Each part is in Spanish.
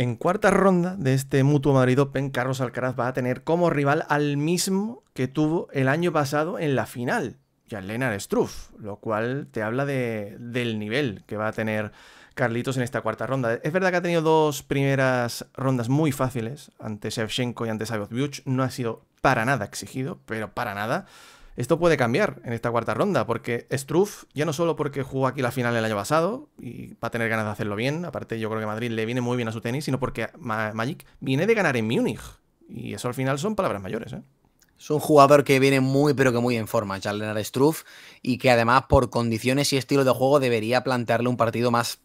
En cuarta ronda de este Mutuo Madrid Open, Carlos Alcaraz va a tener como rival al mismo que tuvo el año pasado en la final, ya lenar Struff, lo cual te habla del nivel que va a tener Carlitos en esta cuarta ronda. Es verdad que ha tenido dos primeras rondas muy fáciles, ante Shevchenko y ante Buch. No ha sido para nada exigido, pero para nada. Esto puede cambiar en esta cuarta ronda, porque Struff, ya no solo porque jugó aquí la final el año pasado y va a tener ganas de hacerlo bien, aparte yo creo que Madrid le viene muy bien a su tenis, sino porque Magic viene de ganar en Múnich. Y eso al final son palabras mayores, ¿eh? Es un jugador que viene muy, pero que muy en forma, challenger Struff, y que además por condiciones y estilo de juego debería plantearle un partido más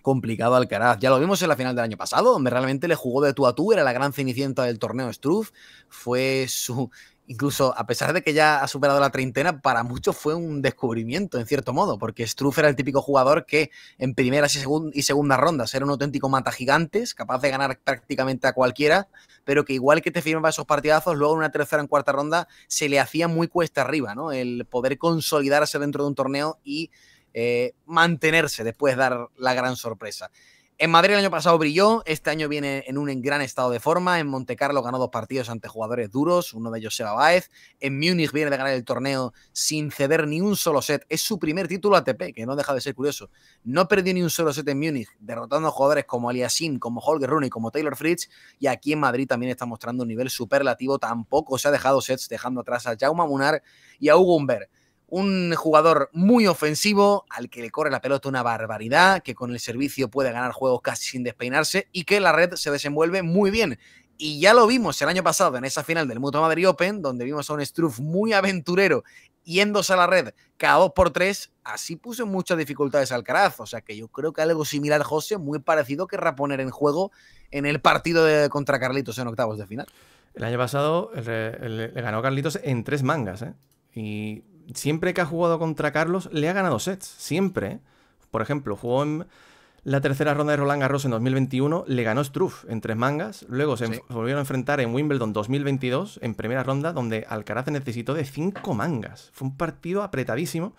complicado al Caraz. Ya lo vimos en la final del año pasado, donde realmente le jugó de tú a tú, era la gran cenicienta del torneo Struff, fue su incluso a pesar de que ya ha superado la treintena, para muchos fue un descubrimiento, en cierto modo, porque Struff era el típico jugador que en primeras y, segundas rondas era un auténtico mata gigantes, capaz de ganar prácticamente a cualquiera, pero que igual que te firmaba esos partidazos, luego en una tercera o en cuarta ronda se le hacía muy cuesta arriba, ¿no? El poder consolidarse dentro de un torneo y eh, mantenerse después de dar la gran sorpresa. En Madrid el año pasado brilló, este año viene en un gran estado de forma. En Montecarlo ganó dos partidos ante jugadores duros, uno de ellos Seba Baez. En Múnich viene de ganar el torneo sin ceder ni un solo set. Es su primer título ATP, que no deja de ser curioso. No perdió ni un solo set en Múnich, derrotando a jugadores como Aliasim, como Holger Rune, como Taylor Fritz. Y aquí en Madrid también está mostrando un nivel superlativo. Tampoco se ha dejado sets, dejando atrás a Jaume Munar y a Hugo Humbert un jugador muy ofensivo al que le corre la pelota una barbaridad, que con el servicio puede ganar juegos casi sin despeinarse y que la red se desenvuelve muy bien. Y ya lo vimos el año pasado en esa final del Mutual Madrid Open, donde vimos a un Struff muy aventurero yéndose a la red cada dos por tres, así puso muchas dificultades al Alcaraz. O sea que yo creo que algo similar, José, muy parecido querrá poner en juego en el partido de, contra Carlitos en octavos de final. El año pasado le ganó Carlitos en tres mangas, ¿eh? Y siempre que ha jugado contra Carlos, le ha ganado sets. Siempre. Por ejemplo, jugó en la tercera ronda de Roland Garros en 2021, le ganó Struff en tres mangas. Luego se volvieron a enfrentar en Wimbledon 2022, en primera ronda, donde Alcaraz necesitó de cinco mangas. Fue un partido apretadísimo.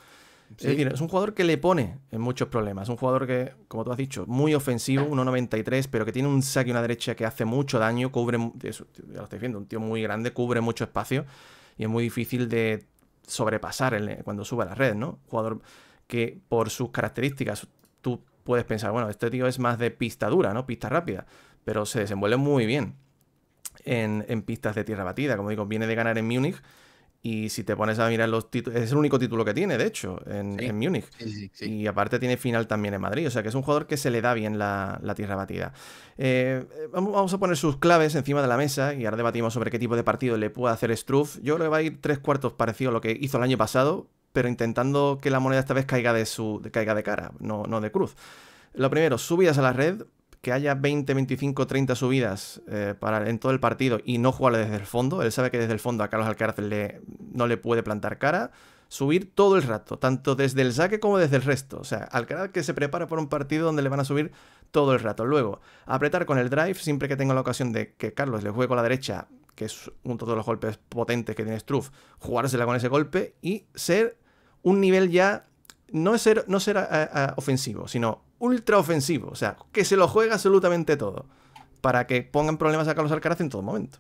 Es decir, es un jugador que le pone en muchos problemas. Es un jugador que, como tú has dicho, muy ofensivo, 1.93, pero que tiene un saque y una derecha que hace mucho daño, cubre, ya lo estoy viendo, un tío muy grande, cubre mucho espacio y es muy difícil de sobrepasar cuando cuando suba la red, ¿no? Jugador que por sus características tú puedes pensar, bueno, este tío es más de pista dura, ¿no? Pista rápida, pero se desenvuelve muy bien en, en pistas de tierra batida. Como digo, viene de ganar en Munich y si te pones a mirar los títulos, es el único título que tiene, de hecho, en, Múnich. y aparte tiene final también en Madrid, o sea que es un jugador que se le da bien la, tierra batida. Eh, eh, vamos a poner sus claves encima de la mesa y ahora debatimos sobre qué tipo de partido le puede hacer Struff. Yo le que va a ir tres cuartos parecido a lo que hizo el año pasado, pero intentando que la moneda esta vez caiga de, su, caiga de cara, no, no de cruz. Lo primero, subidas a la red, que haya 20, 25, 30 subidas eh, para, en todo el partido y no jugarle desde el fondo. Él sabe que desde el fondo a Carlos Alcaraz le, no le puede plantar cara. Subir todo el rato, tanto desde el saque como desde el resto. O sea, Alcaraz que se prepara por un partido donde le van a subir todo el rato. Luego, apretar con el drive siempre que tenga la ocasión de que Carlos le juegue con la derecha, que es uno de los golpes potentes que tiene Struff, jugársela con ese golpe y ser un nivel ya no ser, no ser eh, eh, ofensivo, sino ofensivo, o sea, que se lo juega absolutamente todo, para que pongan problemas a Carlos Alcaraz en todo momento.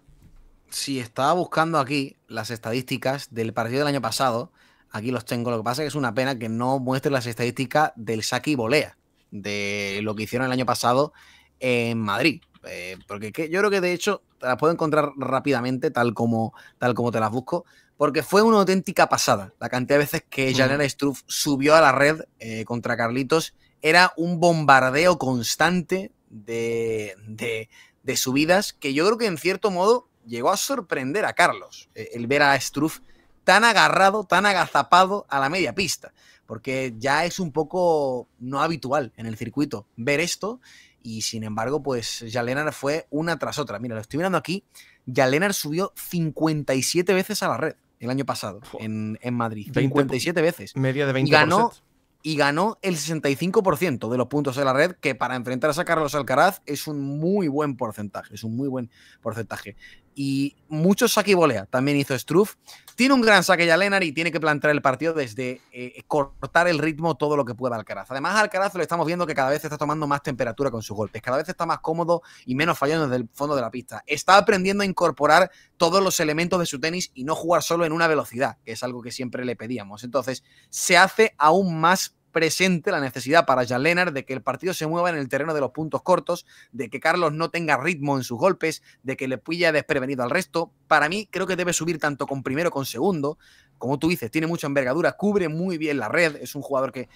Si estaba buscando aquí las estadísticas del partido del año pasado, aquí los tengo, lo que pasa es que es una pena que no muestre las estadísticas del saque y volea, de lo que hicieron el año pasado en Madrid. Eh, porque yo creo que de hecho te las puedo encontrar rápidamente, tal como, tal como te las busco, porque fue una auténtica pasada la cantidad de veces que mm. Janela Struff subió a la red eh, contra Carlitos era un bombardeo constante de, de, subidas que yo creo que en cierto modo llegó a sorprender a Carlos, eh, el ver a Struff tan agarrado, tan agazapado a la media pista, porque ya es un poco no habitual en el circuito ver esto y sin embargo, pues Jalenar fue una tras otra. Mira, lo estoy mirando aquí, Jalenar subió 57 veces a la red el año pasado en, en Madrid. 57 veces. Media de 20%. Y ganó, y ganó el 65% de los puntos de la red, que para enfrentarse a Carlos Alcaraz es un muy buen porcentaje, es un muy buen porcentaje y muchos saque y volea. También hizo Struff. Tiene un gran saque ya Lennar y tiene que plantear el partido desde eh, cortar el ritmo todo lo que pueda Alcaraz. Además, Alcaraz lo estamos viendo que cada vez está tomando más temperatura con sus golpes, cada vez está más cómodo y menos fallando desde el fondo de la pista. Está aprendiendo a incorporar todos los elementos de su tenis y no jugar solo en una velocidad, que es algo que siempre le pedíamos. Entonces, se hace aún más presente la necesidad para jean Lennart de que el partido se mueva en el terreno de los puntos cortos, de que Carlos no tenga ritmo en sus golpes, de que le pilla desprevenido al resto. Para mí, creo que debe subir tanto con primero con segundo. Como tú dices, tiene mucha envergadura, cubre muy bien la red, es un jugador que,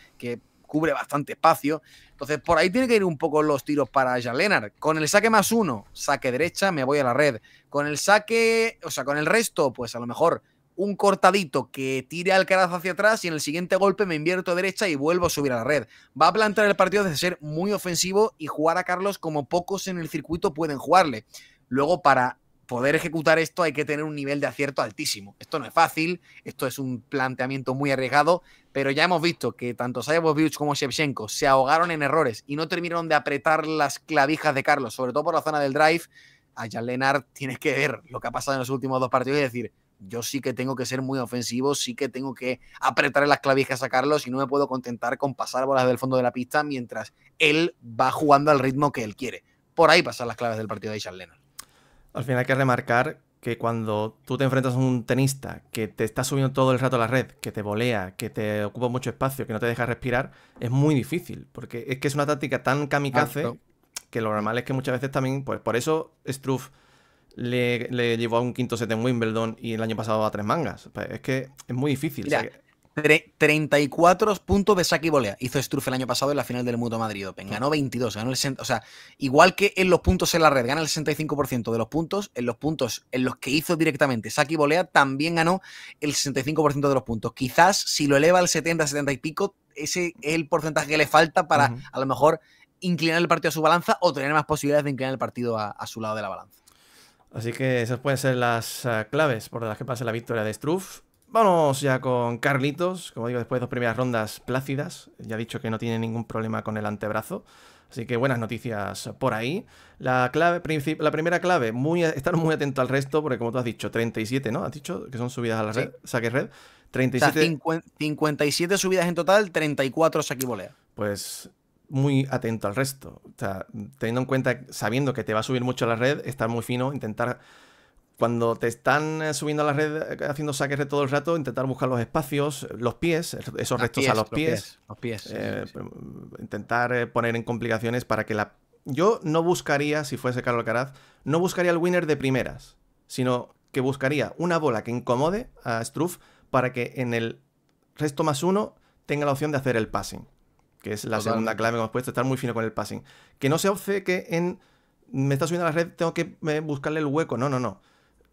cubre bastante espacio. Entonces, por ahí tiene que ir un poco los tiros para jean Lennart. Con el saque más uno, saque derecha, me voy a la red. Con el saque, o sea, con el resto, pues a lo mejor un cortadito que tire al carazo hacia atrás y en el siguiente golpe me invierto a derecha y vuelvo a subir a la red. Va a plantear el partido desde ser muy ofensivo y jugar a Carlos como pocos en el circuito pueden jugarle. Luego, para poder ejecutar esto hay que tener un nivel de acierto altísimo. Esto no es fácil, esto es un planteamiento muy arriesgado, pero ya hemos visto que tanto Sayabovich como Shevchenko se ahogaron en errores y no terminaron de apretar las clavijas de Carlos, sobre todo por la zona del drive. A Jan Lennart tienes que ver lo que ha pasado en los últimos dos partidos y decir, yo sí que tengo que ser muy ofensivo, sí que tengo que apretar las clavijas a Carlos y no me puedo contentar con pasar bolas del fondo de la pista mientras él va jugando al ritmo que él quiere. Por ahí pasan las claves del partido de Aisha Lennon. Al final hay que remarcar que cuando tú te enfrentas a un tenista que te está subiendo todo el rato a la red, que te volea, que te ocupa mucho espacio, que no te deja respirar, es muy difícil, porque es que es una táctica tan kamikaze que lo normal es que muchas veces también, pues por eso Struff le, llevó a un quinto set en Wimbledon y el año pasado a tres mangas. es que es muy difícil. 34 puntos de Saki volea. Hizo Struff el año pasado en la final del Mundo Madrid Open. Ganó 22, ganó el O sea, igual que en los puntos en la red, gana el 65% de los puntos. En los puntos en los que hizo directamente saque y volea, también ganó el 65% de los puntos. Quizás si lo eleva al 70, 70 y pico, ese es el porcentaje que le falta para a lo mejor inclinar el partido a su balanza o tener más posibilidades de inclinar el partido a su lado de la balanza. Así que esas pueden ser las ah, claves por las que pasa la victoria de Struff. Vamos ya con Carlitos. Como digo, después de dos primeras rondas plácidas, ya ha dicho que no tiene ningún problema con el antebrazo. Así que buenas noticias por ahí. La, clave, la primera clave, muy, estar muy atento al resto, porque como tú has dicho, 37, ¿no? Has dicho que son subidas a la red, saque red. 37... 57 subidas en total, 34 saque volea. Pues muy atento al resto. O sea, teniendo en cuenta, sabiendo que te va a subir mucho la red, estar muy fino, intentar. Cuando te están eh, subiendo a la red eh, haciendo saques de todo el rato, intentar buscar los espacios, los pies, er, esos restos a los pies. Los pies. Eh, intentar poner en complicaciones para que la. Yo no buscaría, si fuese Carlos Caraz no buscaría el winner de primeras, sino que buscaría una bola que incomode a Struff para que en el resto más uno tenga la opción de hacer el passing que es la segunda clave que hemos puesto, estar muy fino con el passing. Que no se obce que en me está subiendo a la red, tengo que eh, buscarle el hueco. No, no, no.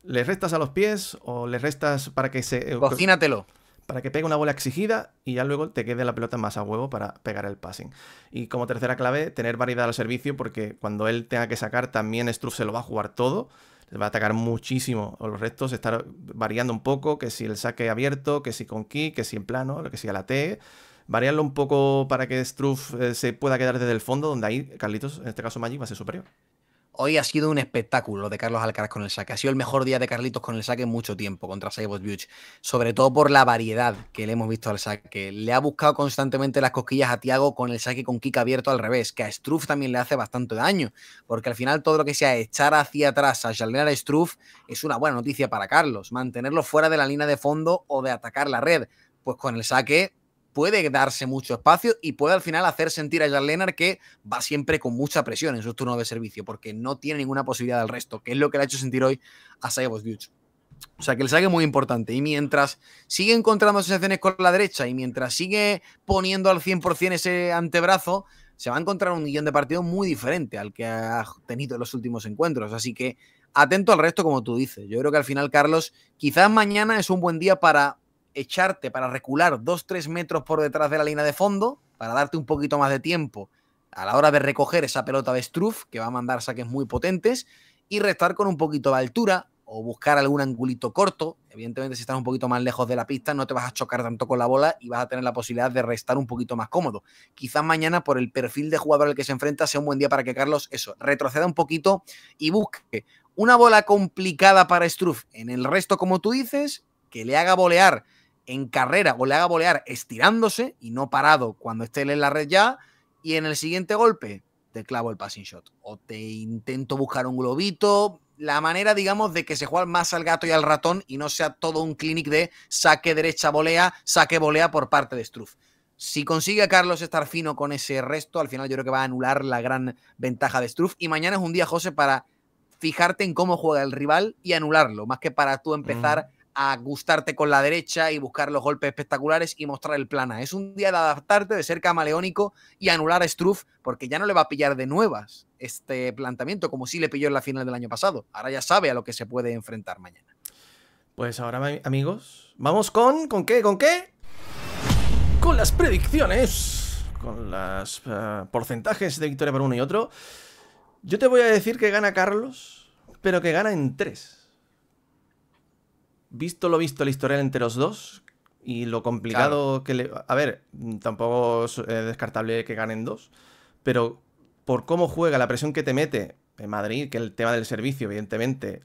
Le restas a los pies o le restas para que se. Eh, Cocínatelo. Para que pegue una bola exigida y ya luego te quede la pelota más a huevo para pegar el passing. Y como tercera clave, tener variedad al servicio, porque cuando él tenga que sacar, también Struff se lo va a jugar todo. Le va a atacar muchísimo los restos, estar variando un poco, que si el saque abierto, que si con ki que si en plano, que si a la T variarlo un poco para que Struff eh, se pueda quedar desde el fondo, donde ahí Carlitos, en este caso Magic, va a ser superior. Hoy ha sido un espectáculo de Carlos Alcaraz con el saque. Ha sido el mejor día de Carlitos con el saque en mucho tiempo contra Saibot Buch. Sobre todo por la variedad que le hemos visto al saque. Le ha buscado constantemente las cosquillas a Tiago con el saque con kick abierto al revés, que a Struff también le hace bastante daño. Porque al final todo lo que sea echar hacia atrás a Jalenar Struff es una buena noticia para Carlos. Mantenerlo fuera de la línea de fondo o de atacar la red. Pues con el saque puede darse mucho espacio y puede al final hacer sentir a Jan Lennart que va siempre con mucha presión en sus turnos de servicio, porque no tiene ninguna posibilidad del resto, que es lo que le ha hecho sentir hoy a Duch. O sea que el saque es muy importante. Y mientras sigue encontrando sensaciones con la derecha y mientras sigue poniendo al 100% ese antebrazo, se va a encontrar un millón de partido muy diferente al que ha tenido en los últimos encuentros. Así que atento al resto, como tú dices. Yo creo que al final, Carlos, quizás mañana es un buen día para echarte para recular 2-3 metros por detrás de la línea de fondo, para darte un poquito más de tiempo a la hora de recoger esa pelota de Struff, que va a mandar saques muy potentes, y restar con un poquito de altura o buscar algún angulito corto. Evidentemente, si estás un poquito más lejos de la pista, no te vas a chocar tanto con la bola y vas a tener la posibilidad de restar un poquito más cómodo. Quizás mañana, por el perfil de jugador al que se enfrenta, sea un buen día para que Carlos eso retroceda un poquito y busque una bola complicada para Struff en el resto, como tú dices, que le haga bolear en carrera o le haga bolear estirándose y no parado cuando esté él en la red ya. Y en el siguiente golpe te clavo el passing shot o te intento buscar un globito. La manera, digamos, de que se juegue más al gato y al ratón y no sea todo un clinic de saque derecha, volea, saque, volea por parte de Struff. Si consigue a Carlos estar fino con ese resto, al final yo creo que va a anular la gran ventaja de Struff. Y mañana es un día, José, para fijarte en cómo juega el rival y anularlo, más que para tú empezar a gustarte con la derecha y buscar los golpes espectaculares y mostrar el plana. Es un día de adaptarte, de ser camaleónico y anular a Struff, porque ya no le va a pillar de nuevas este planteamiento, como sí le pilló en la final del año pasado. Ahora ya sabe a lo que se puede enfrentar mañana. Pues ahora, amigos, vamos con. ¿Con qué? ¿Con qué? Con las predicciones. Con los eh, porcentajes de victoria para uno y otro. Yo te voy a decir que gana Carlos, pero que gana en tres visto lo visto, el historial entre los dos y lo complicado que le. A ver, tampoco es eh, descartable que ganen dos, pero por cómo juega, la presión que te mete en Madrid, que el tema del servicio, evidentemente,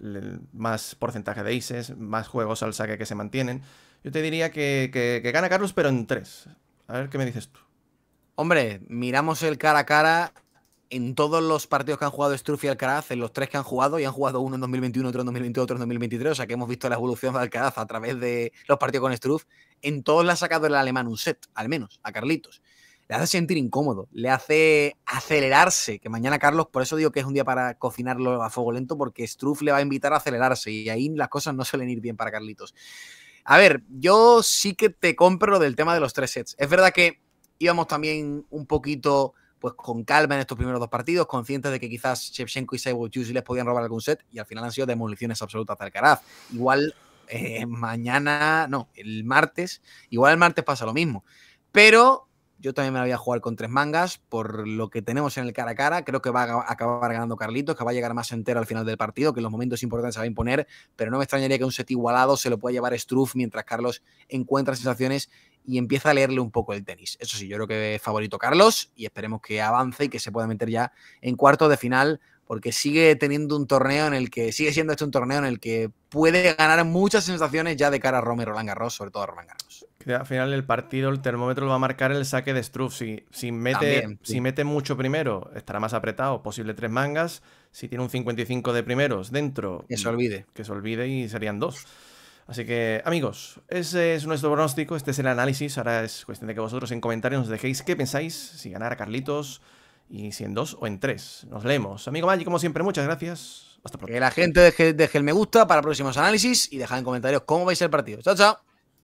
más porcentaje de ices, más juegos al saque que se mantienen. Yo te diría que, que, que gana Carlos, pero en tres. A ver qué me dices tú. Hombre, miramos el cara a cara en todos los partidos que han jugado Struff y Alcaraz, en los tres que han jugado, y han jugado uno en 2021, otro en 2022, otro en 2023, o sea que hemos visto la evolución de Alcaraz a través de los partidos con Struff, en todos le ha sacado el alemán un set, al menos, a Carlitos. Le hace sentir incómodo, le hace acelerarse, que mañana Carlos, por eso digo que es un día para cocinarlo a fuego lento, porque Struff le va a invitar a acelerarse y ahí las cosas no suelen ir bien para Carlitos. A ver, yo sí que te compro lo del tema de los tres sets. Es verdad que íbamos también un poquito pues con calma en estos primeros dos partidos, conscientes de que quizás Shevchenko y Seibo les podían robar algún set y al final han sido demoliciones absolutas al Alcaraz. Igual eh, mañana, no, el martes, igual el martes pasa lo mismo. Pero yo también me la voy a jugar con tres mangas por lo que tenemos en el cara a cara. Creo que va a acabar ganando Carlitos, que va a llegar más entero al final del partido, que en los momentos importantes se va a imponer, pero no me extrañaría que un set igualado se lo pueda llevar Struff mientras Carlos encuentra sensaciones y empieza a leerle un poco el tenis. Eso sí, yo creo que favorito Carlos y esperemos que avance y que se pueda meter ya en cuartos de final porque sigue teniendo un torneo en el que sigue siendo este un torneo en el que puede ganar muchas sensaciones ya de cara a Romero Roland Garros, sobre todo a Roland Garros al final del partido el termómetro lo va a marcar el saque de Struff. Si, mete, si mete mucho primero, estará más apretado. Posible tres mangas. Si tiene un 55 de primeros dentro. Que se mm, olvide. Que se olvide y serían dos. Así que, amigos, ese es nuestro pronóstico, este es el análisis. Ahora es cuestión de que vosotros en comentarios nos dejéis qué pensáis, si a Carlitos, y si en dos o en tres. Nos leemos. Amigo Maggi, como siempre, muchas gracias. Hasta pronto. Que la gente deje, deje el me gusta para próximos análisis y dejad en comentarios cómo vais el partido. Chao, chao.